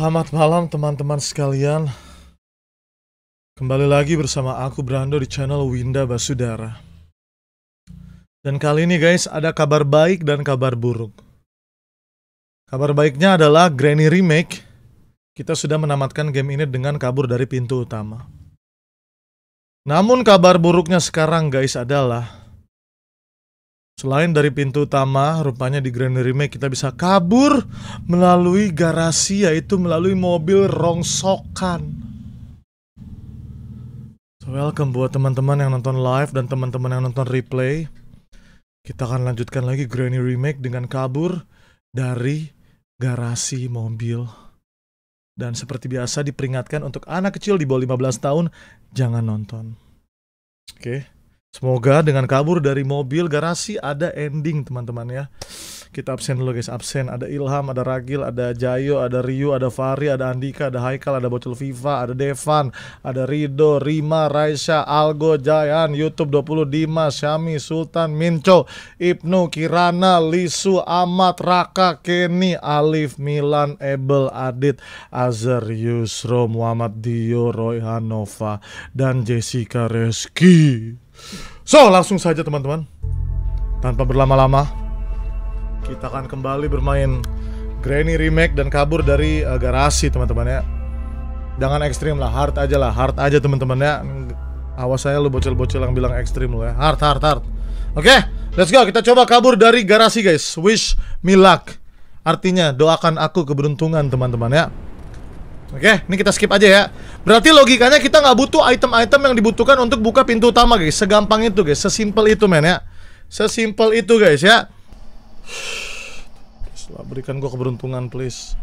Selamat malam teman-teman sekalian Kembali lagi bersama aku Brando di channel Winda Basudara Dan kali ini guys ada kabar baik dan kabar buruk Kabar baiknya adalah Granny Remake Kita sudah menamatkan game ini dengan kabur dari pintu utama Namun kabar buruknya sekarang guys adalah Selain dari pintu utama, rupanya di Grand Remake kita bisa kabur melalui garasi yaitu melalui mobil rongsokan. So, welcome buat teman-teman yang nonton live dan teman-teman yang nonton replay. Kita akan lanjutkan lagi Granny Remake dengan kabur dari garasi mobil. Dan seperti biasa diperingatkan untuk anak kecil di bawah 15 tahun jangan nonton. Oke. Okay. Semoga dengan kabur dari mobil garasi ada ending teman-teman ya. Kita absen dulu guys, absen. Ada Ilham, ada Ragil, ada Jayo, ada Rio, ada Fari, ada Andika, ada Haikal, ada Bocil Viva, ada Devan, ada Rido, Rima, Raisa, Algo, Jayan, Youtube 20, Dimas, Syami, Sultan, Minco, Ibnu, Kirana, Lisu, Ahmad, Raka, Kenny, Alif, Milan, Ebel, Adit, Azhar, Yusro, Muhammad Dio, Roy Hanova, dan Jessica Reski. So, langsung saja teman-teman. Tanpa berlama-lama, kita akan kembali bermain Granny Remake dan kabur dari uh, garasi teman-teman ya. Jangan ekstrim lah, hard aja lah, hard aja teman-teman ya. Awas saya lu bocil-bocil yang bilang ekstrim lu ya. Hard, hard, hard. Oke, okay, let's go. Kita coba kabur dari garasi guys. Wish me luck. Artinya doakan aku keberuntungan teman-teman ya. Oke, ini kita skip aja ya. Berarti logikanya kita nggak butuh item-item yang dibutuhkan untuk buka pintu utama, guys. Segampang itu, guys. Sesimpel itu, men ya. Sesimpel itu, guys ya. Setelah berikan gue keberuntungan, please.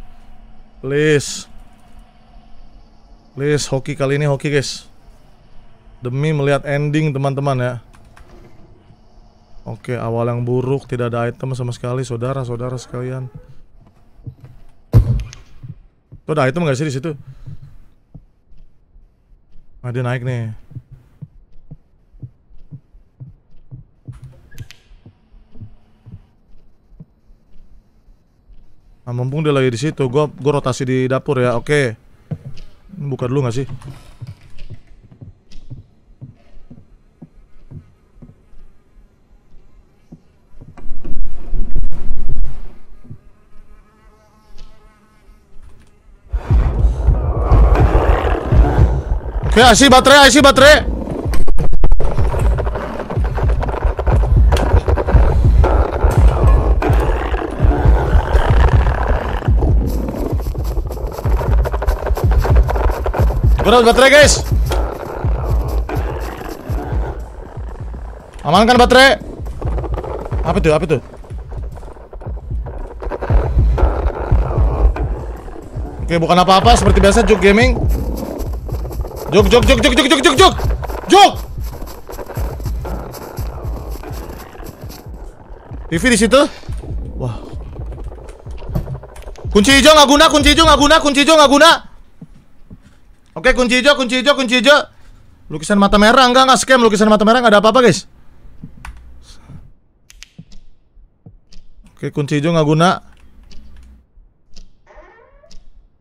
Please. Please, hoki kali ini hoki, guys. Demi melihat ending, teman-teman ya. Oke, awal yang buruk, tidak ada item sama sekali, saudara-saudara sekalian. Tuh ada item gak sih di situ? ada ah, naik nih. Nah, mumpung dia lagi di situ, gua gua rotasi di dapur ya. Oke. Buka dulu gak sih? Yeah, I see baterai, I baterai. Berat baterai guys. Amankan baterai. Apa itu? Apa itu? Oke, bukan apa-apa seperti biasa Juk Gaming. Jog, jog, jog, jog, jog, jog, jog, jog, jog. TV di situ. Wah. Kunci hijau nggak guna, kunci hijau nggak guna, kunci hijau nggak guna. Oke, kunci hijau, kunci hijau, kunci hijau. Lukisan mata merah enggak enggak scam lukisan mata merah enggak ada apa-apa, guys. Oke, kunci hijau nggak guna.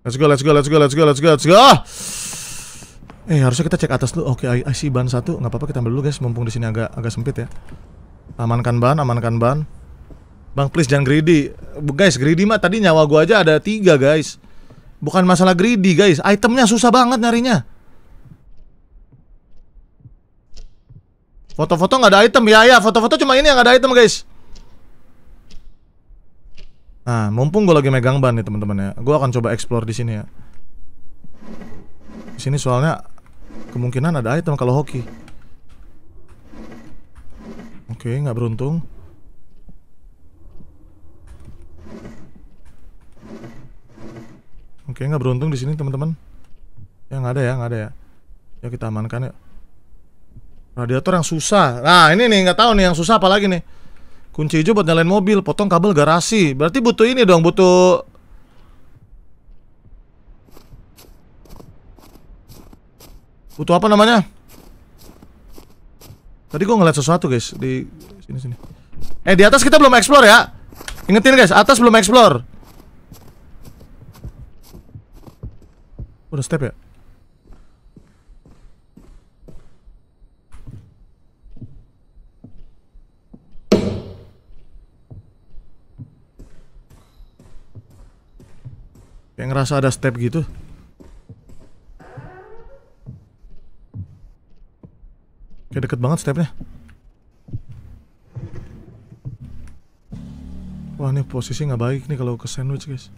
Let's go, let's go, let's go, let's go, let's go, let's go. Eh harusnya kita cek atas dulu. Oke, okay, IC ban satu nggak apa-apa kita ambil dulu guys, mumpung di sini agak agak sempit ya. Amankan ban, amankan ban. Bang please jangan greedy. Guys, greedy mah tadi nyawa gua aja ada tiga guys. Bukan masalah greedy guys, itemnya susah banget nyarinya. Foto-foto nggak -foto ada item ya ya, foto-foto cuma ini yang ada item guys. Nah, mumpung gue lagi megang ban nih teman-teman ya, gue akan coba explore di sini ya. Di sini soalnya Kemungkinan ada item kalau hoki. Oke, okay, nggak beruntung. Oke, okay, nggak beruntung di sini teman-teman. Yang nggak ada ya, nggak ada ya. Ya kita amankan ya. Radiator yang susah. Nah ini nih nggak tahu nih yang susah apa lagi nih. Kunci hijau buat nyalain mobil, potong kabel garasi. Berarti butuh ini dong, butuh Butuh apa namanya? Tadi gue ngeliat sesuatu guys di sini sini. Eh di atas kita belum explore ya. Ingetin guys, atas belum explore. Udah step ya? Kayak ngerasa ada step gitu. Kayak deket banget stepnya. Wah ini posisi nggak baik nih kalau ke sandwich guys.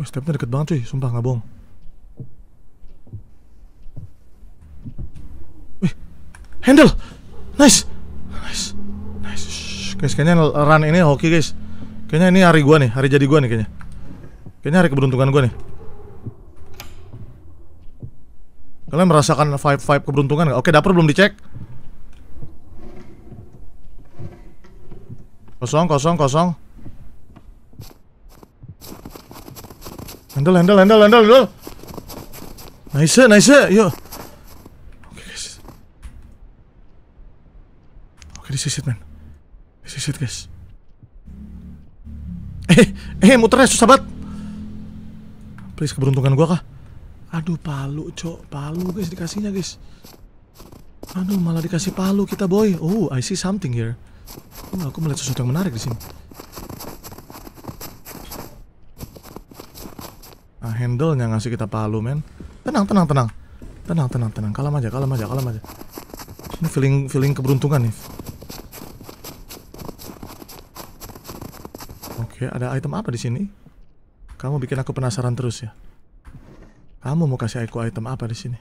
Wah stepnya deket banget cuy, sumpah nggak bohong. Wih, handle, nice, nice, nice. Shh. Guys kayaknya run ini hoki guys. Kayaknya ini hari gua nih, hari jadi gua nih kayaknya. Kayaknya hari keberuntungan gua nih. Kalian merasakan vibe-vibe keberuntungan nggak? Oke, dapur belum dicek. Kosong, kosong, kosong. Handle, handle, handle, handle, handle. Nice, nice, yuk. Oke, guys. Oke, this is it, man. This is it, guys. Eh, eh, muternya susah banget. Please, keberuntungan gua kah? Aduh palu cok Palu guys dikasihnya guys Aduh malah dikasih palu kita boy Oh I see something here Oh aku melihat sesuatu yang menarik di sini. Nah handle-nya ngasih kita palu men Tenang tenang tenang Tenang tenang tenang Kalem aja kalem aja kalem aja Ini feeling, feeling keberuntungan nih Oke ada item apa di sini? Kamu bikin aku penasaran terus ya kamu mau kasih aku item apa di sini?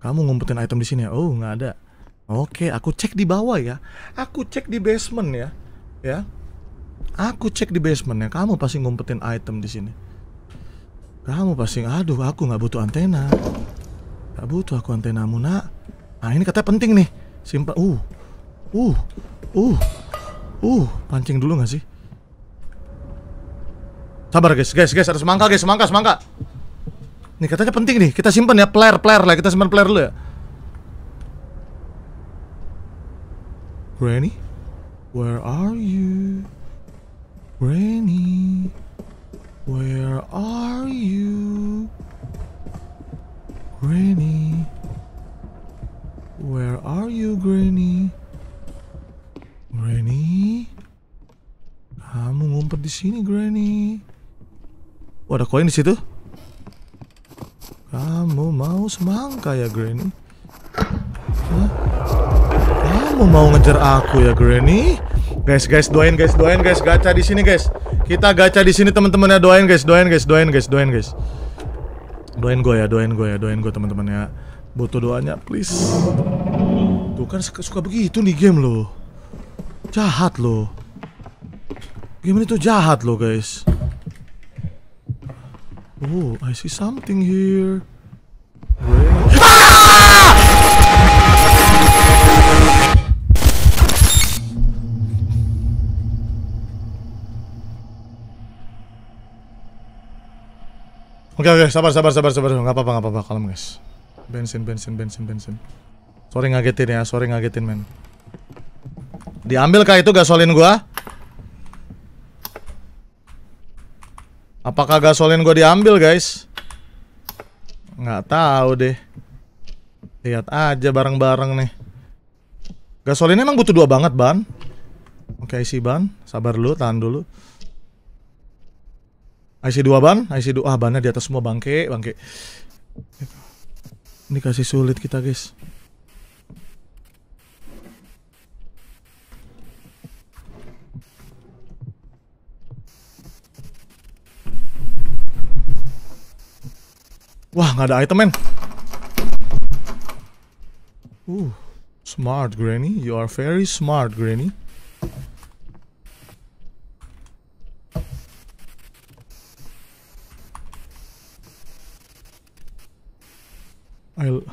Kamu ngumpetin item di sini ya? Oh, nggak ada. Oke, aku cek di bawah ya. Aku cek di basement ya. Ya. Aku cek di basement ya. Kamu pasti ngumpetin item di sini. Kamu pasti, aduh, aku nggak butuh antena. Gak butuh aku antenamu nak. Nah ini katanya penting nih. Simpan. Uh, uh, uh, uh. Pancing dulu nggak sih? Sabar guys, guys, guys, ada semangka guys, semangka, semangka. Nih katanya penting nih, kita simpan ya player player lah, kita simpan player dulu ya. Granny, where are you? Granny, where are you? Granny, where are you, Granny? Granny, kamu ngumpet di sini, Granny. Wah, ada koin di situ. Kamu mau semangka ya, Granny? Kamu mau ngejar aku ya, Granny? Guys, guys, doain guys, doain guys, gacha di sini guys. Kita gacha di sini teman-teman ya, doain guys, doain guys, doain guys, doain guys. Doain gue ya, doain gue ya, doain gue teman-teman ya. Butuh doanya, please. Tuh kan suka, suka begitu nih game lo Jahat lo Game ini tuh jahat lo guys. Oh, I see something here. Ah! Oke okay, oke, okay, sabar sabar sabar sabar, nggak apa-apa nggak apa-apa, kalem guys. Bensin bensin bensin bensin. Sorry ngagetin ya, sorry ngagetin men. Diambil kah itu gasolin gua? Apakah gasolin gue diambil guys? Nggak tahu deh. Lihat aja bareng-bareng nih. Gasolinnya emang butuh dua banget ban. Oke isi ban, sabar dulu, tahan dulu. IC dua ban, IC dua ah bannya di atas semua bangke, bangke. Ini kasih sulit kita, guys. Wah, nggak ada item, men. Uh, smart, Granny. You are very smart, Granny. I'll...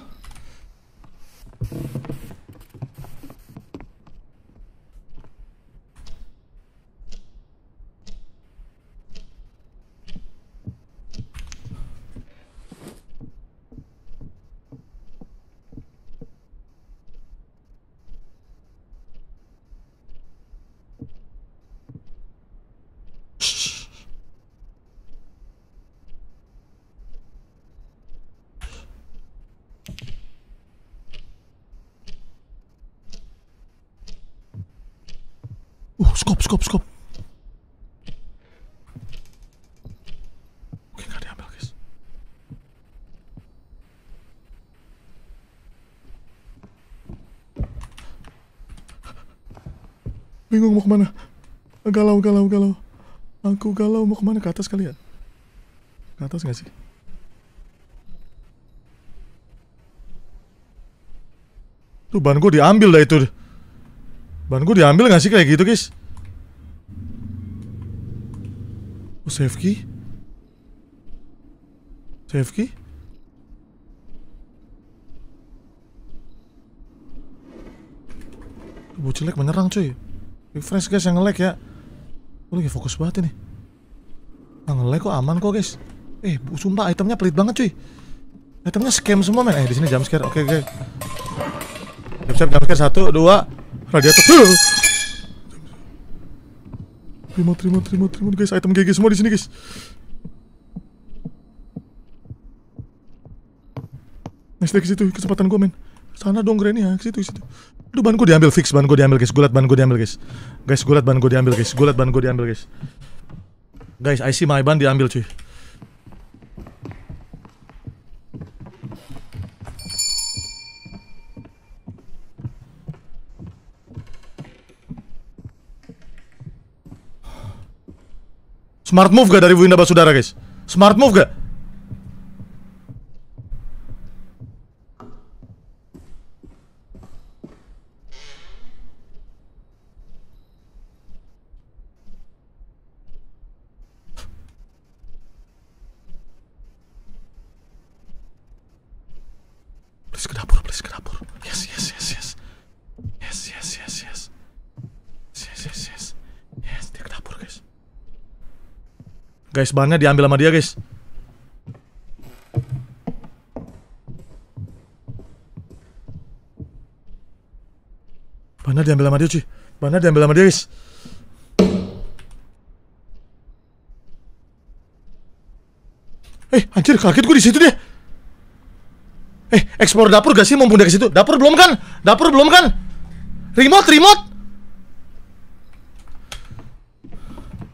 skop, skop, skop. Oke, nggak diambil, guys. Bingung mau kemana? Galau, galau, galau. Aku galau mau kemana? Ke atas kali ya? Ke atas gak sih? Tuh ban gue diambil dah itu. Ban gue diambil gak sih kayak gitu guys? O save key? Save key? Bocil lag menyerang cuy Refresh guys yang nge-lag ya Gue lagi fokus banget ini Nah nge-lag kok aman kok guys Eh sumpah itemnya pelit banget cuy Itemnya scam semua men Eh disini jumpscare scare oke okay, guys Siap-siap jump 1, 2 Radiator Terima, terima, terima, terima guys. Item GG semua di sini, guys. Nice deh ke situ, kesempatan gue men. Sana dong Granny ya, ke situ, ke situ. Aduh, ban gue diambil fix, ban gue diambil, guys. Gulat ban gue diambil, guys. Guys, gulat ban gue diambil, guys. Gulat ban gue diambil, guys. Guys, I see my ban diambil, cuy. Smart move gak dari Winda Basudara guys? Smart move gak? Guys, bannya diambil sama dia, guys. Bannya diambil sama dia, cuy. Bannya diambil sama dia, guys. Eh, anjir, kaget gue di situ deh. Eh, ekspor dapur gak sih mumpung dia ke situ? Dapur belum kan? Dapur belum kan? Remote, remote.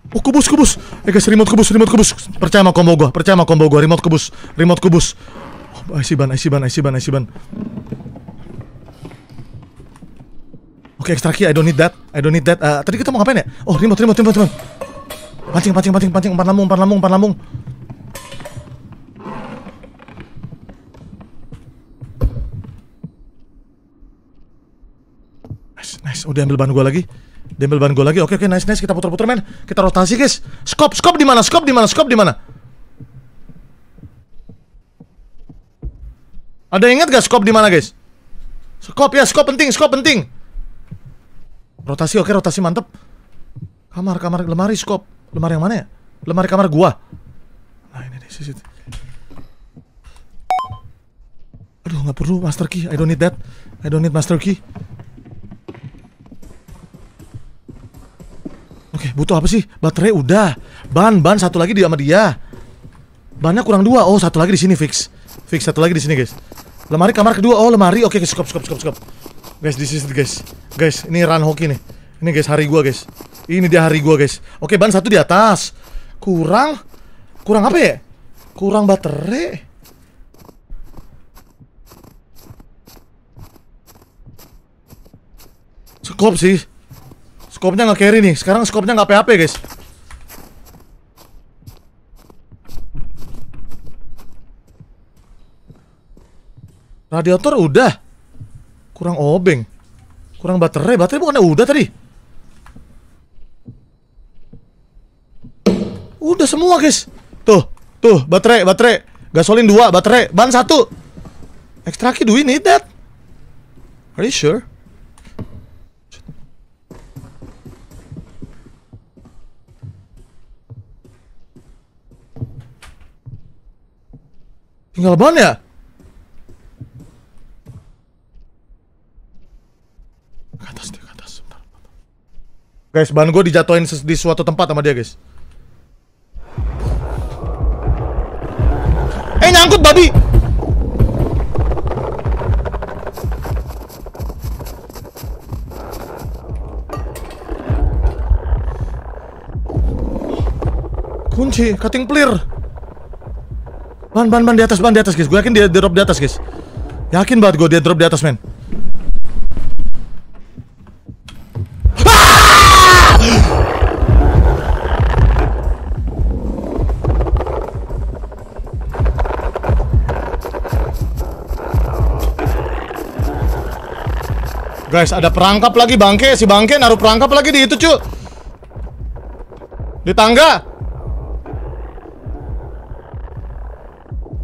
Oh kubus kubus Eh guys remote kubus remote kubus Percaya sama combo gua Percaya sama combo gua Remote kubus Remote kubus Oh IC ban IC ban IC ban IC ban Oke okay, extra key I don't need that I don't need that uh, Tadi kita mau ngapain ya Oh remote remote remote remote Pancing pancing pancing pancing empat lambung empat lambung empat lambung Nice nice Udah oh, ambil ban gua lagi Dembel ban gol lagi. Oke oke nice nice kita putar-putar men. Kita rotasi guys. Scope scope di mana? Scope di mana? Scope di mana? Ada yang ingat gak scope di mana guys? Scope ya, scope penting, scope penting. Rotasi oke, rotasi mantep. Kamar, kamar, lemari scope. Lemari yang mana ya? Lemari kamar gua. Nah ini nih, sisi. Aduh gak perlu master key. I don't need that. I don't need master key. butuh apa sih? Baterai udah. Ban, ban satu lagi di sama dia. Bannya kurang dua. Oh, satu lagi di sini fix. Fix satu lagi di sini, guys. Lemari kamar kedua. Oh, lemari. Oke, okay, guys, cukup cukup cukup Guys, this is it, guys. Guys, ini run hoki nih. Ini guys hari gua, guys. Ini dia hari gua, guys. Oke, okay, ban satu di atas. Kurang kurang apa ya? Kurang baterai. Cukup sih. Skopnya nggak carry nih. Sekarang skopnya nggak PHP guys. Radiator udah. Kurang obeng. Kurang baterai. Baterai bukannya udah tadi? Udah semua guys. Tuh, tuh baterai, baterai. Gasolin dua, baterai, ban satu. Ekstraki do we need that? Are you sure? Tinggal ban ya? Ke atas deh, ke atas. Bentar, bentar. Guys, ban gue dijatuhin di suatu tempat sama dia, guys. Eh, nyangkut babi! Kunci, cutting clear. Ban, ban, ban di atas, ban di atas, guys. Gue yakin dia drop di atas, guys. Yakin banget gue dia drop di atas, men. Ah! Guys, ada perangkap lagi bangke, si bangke naruh perangkap lagi di itu, cu. Di tangga.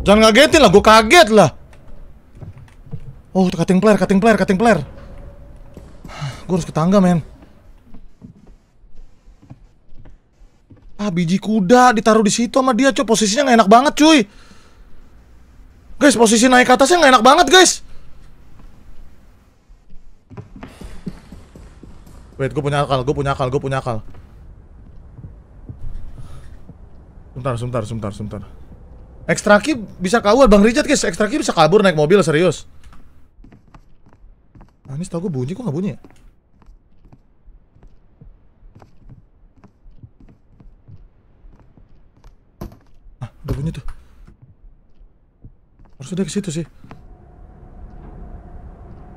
Jangan ngagetin lah, gue kaget lah. Oh, cutting player, cutting player, cutting player. Gue harus ke tangga, men. Ah, biji kuda ditaruh di situ sama dia, cuy. Posisinya nggak enak banget, cuy. Guys, posisi naik ke atasnya nggak enak banget, guys. Wait, gue punya akal, gue punya akal, gue punya akal. Sebentar, sebentar, sebentar, sebentar. Ekstra key bisa kabur Bang Richard guys, ekstra key bisa kabur naik mobil serius. Nah, ini tau gue bunyi kok nggak bunyi ya? Ah, udah bunyi tuh. Harusnya dia ke situ sih.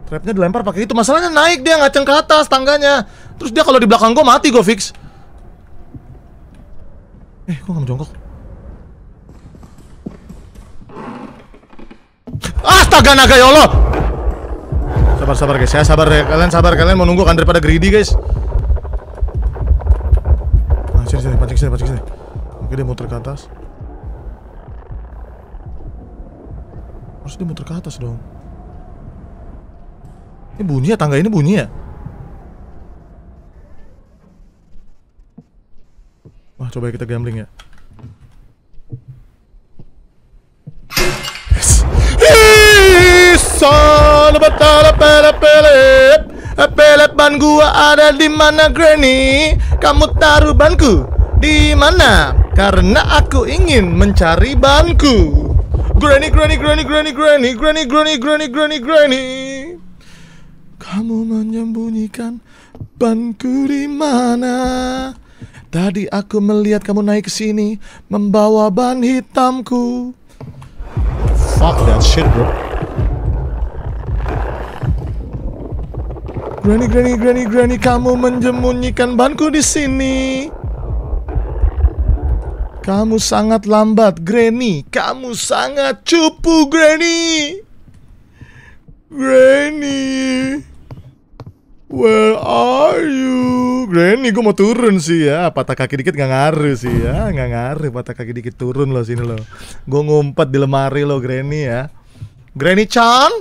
Trapnya dilempar pakai itu. Masalahnya naik dia ngaceng ke atas tangganya. Terus dia kalau di belakang gue mati gue fix. Eh, kok nggak jongkok? astaga naga ya Allah sabar sabar guys ya sabar ya kalian sabar kalian mau nunggu kan daripada greedy guys nah sini sini pancing sini pancing sini oke dia muter ke atas harus dia muter ke atas dong ini bunyi ya tangga ini bunyi ya wah coba kita gambling ya sol betul pele pele Pele ban gua ada di mana Granny? Kamu taruh banku di mana? Karena aku ingin mencari banku. Granny, Granny, Granny, Granny, Granny, Granny, Granny, Granny, Granny, Granny. Kamu menyembunyikan banku di mana? Tadi aku melihat kamu naik ke sini membawa ban hitamku. Fuck that shit, bro. Granny, Granny, Granny, Granny, kamu menjemunyikan banku di sini. Kamu sangat lambat, Granny. Kamu sangat cupu, Granny. Granny. Where are you? Granny, gue mau turun sih ya. Patah kaki dikit gak ngaruh sih ya. Gak ngaruh, patah kaki dikit turun loh sini loh. Gue ngumpet di lemari loh, Granny ya. Granny Chan?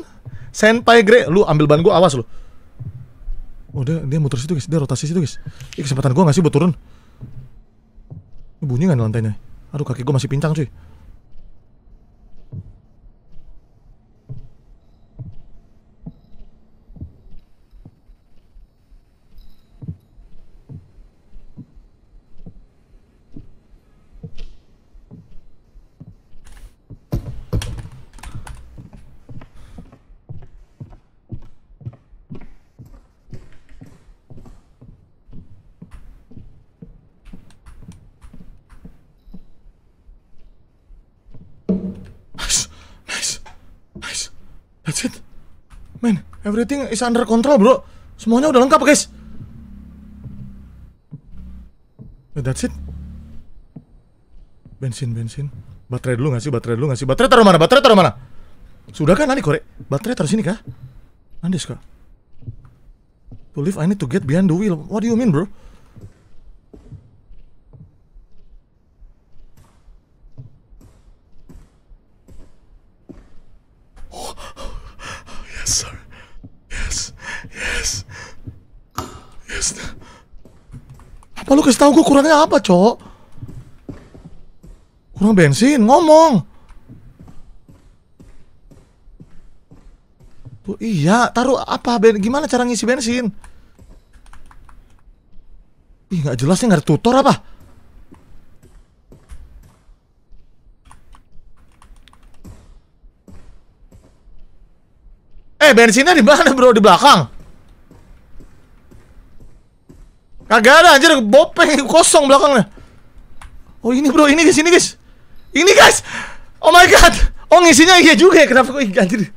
Senpai Gre, lu ambil ban gue awas loh. Oh dia, dia muter situ guys, dia rotasi situ guys Ini kesempatan gue gak sih buat turun Bunyi gak lantainya Aduh kaki gue masih pincang cuy Everything is under control, bro. Semuanya udah lengkap, guys. That's it. Bensin, bensin. Baterai dulu nggak sih? Baterai dulu nggak sih? Baterai taruh mana? Baterai taruh mana? Sudah kan, Nanti korek? Baterai taruh sini kah? Nanti kah? To I need to get behind the wheel. What do you mean, bro? Palu lu kasih tau gue kurangnya apa cok Kurang bensin ngomong Tuh, Iya taruh apa ben Gimana cara ngisi bensin Ih gak jelas nih gak ada tutor apa Eh bensinnya di mana bro di belakang Kagak ada anjir bopeng kosong belakangnya. Oh ini bro, ini guys, ini guys. Ini guys. Oh my god. Oh ngisinya iya juga ya. Kenapa kok anjir.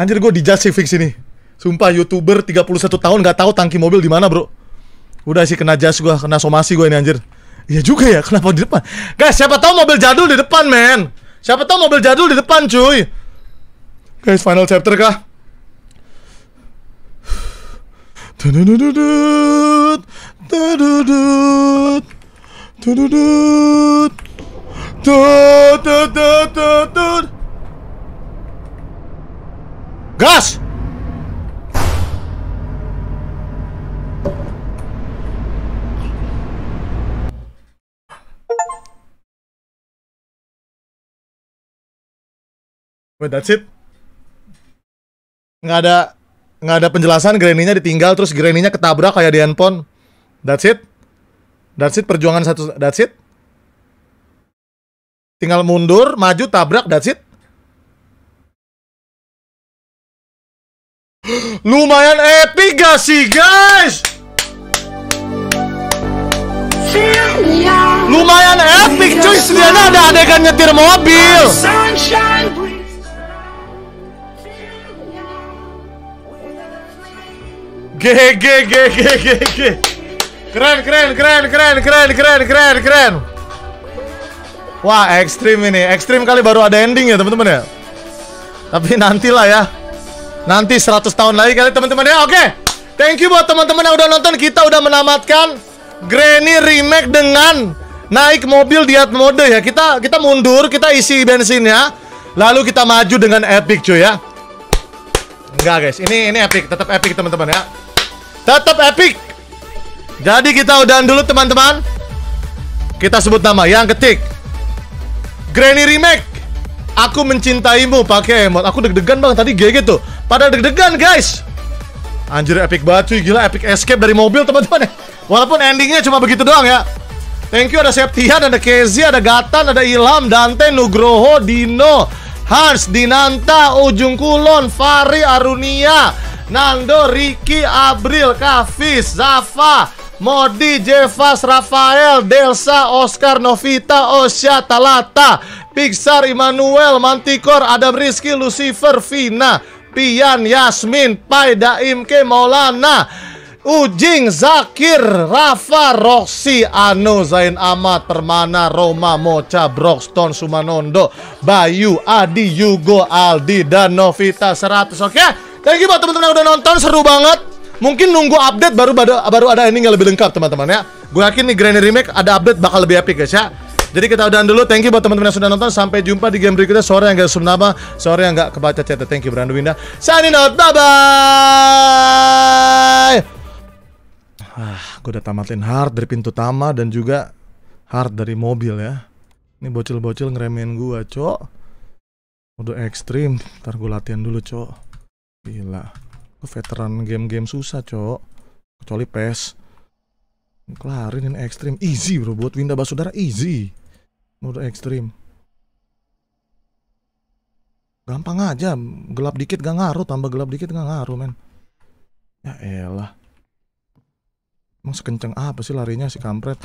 Anjir gue di fix ini. Sumpah YouTuber 31 tahun nggak tahu tangki mobil di mana, Bro. Udah sih kena jas gua, kena somasi gua ini anjir. Iya juga ya, kenapa di depan? Guys, siapa tahu mobil jadul di depan, men. Siapa tahu mobil jadul di depan, cuy. Guys, final chapter kah? gas. Wait, that's it? Nggak ada nggak ada penjelasan Granny-nya ditinggal terus Granny-nya ketabrak kayak di handphone that's it that's it perjuangan satu that's it tinggal mundur maju tabrak that's it lumayan epic gak sih guys lumayan epic cuy sediana ada adegan nyetir mobil GG GG GG. Keren keren keren keren keren keren keren keren. Wah, ekstrim ini. Ekstrim kali baru ada ending ya, teman-teman ya. Tapi nantilah ya. Nanti 100 tahun lagi kali teman-teman ya. Oke. Thank you buat teman-teman yang udah nonton. Kita udah menamatkan Granny remake dengan naik mobil diat mode ya. Kita kita mundur, kita isi bensinnya. Lalu kita maju dengan epic cuy ya. Enggak guys, ini ini epic, tetap epic teman-teman ya. Tetap epic. Jadi kita udahan dulu teman-teman. Kita sebut nama yang ketik. Granny Remake. Aku mencintaimu pakai emot. Aku deg-degan banget tadi GG tuh. Pada deg-degan guys. Anjir epic banget cuy, gila epic escape dari mobil teman-teman ya. Walaupun endingnya cuma begitu doang ya. Thank you ada Septian, ada Kezi, ada Gatan, ada Ilham, Dante, Nugroho, Dino, Hans, Dinanta, Ujung Kulon, Fari, Arunia, Nando, Ricky, Abril, Kafis, Zafa, Modi, Jevas, Rafael, Delsa, Oscar, Novita, Osha, Talata, Pixar, Immanuel, Mantikor, Adam Rizky, Lucifer, Vina, Pian, Yasmin, Pai, Ke, Maulana, Ujing, Zakir, Rafa, Roxy, Anu, Zain Ahmad, Permana, Roma, Mocha, Broxton, Sumanondo, Bayu, Adi, Yugo, Aldi, dan Novita 100, oke? Okay? Thank you buat teman-teman yang udah nonton, seru banget. Mungkin nunggu update baru baru ada ini yang lebih lengkap teman-teman ya. Gue yakin nih Granny Remake ada update bakal lebih epic guys ya. Jadi kita udahan dulu. Thank you buat teman-teman yang sudah nonton. Sampai jumpa di game berikutnya. Sore yang gak nama. sore yang gak kebaca chat. Thank you Brando Winda. Signing out. Bye bye. Ah, gue udah tamatin hard dari pintu tama dan juga hard dari mobil ya. Ini bocil-bocil ngeremehin gue, cok. Udah ekstrim. Ntar gue latihan dulu, cok. Gila. ke veteran game-game susah, Cok. Kecuali PES. Kelarin ini ekstrim. Easy, bro. Buat Winda Basudara, easy. Mode ekstrim. Gampang aja. Gelap dikit gak ngaruh. Tambah gelap dikit gak ngaruh, men. Ya elah. Emang sekenceng apa sih larinya si kampret?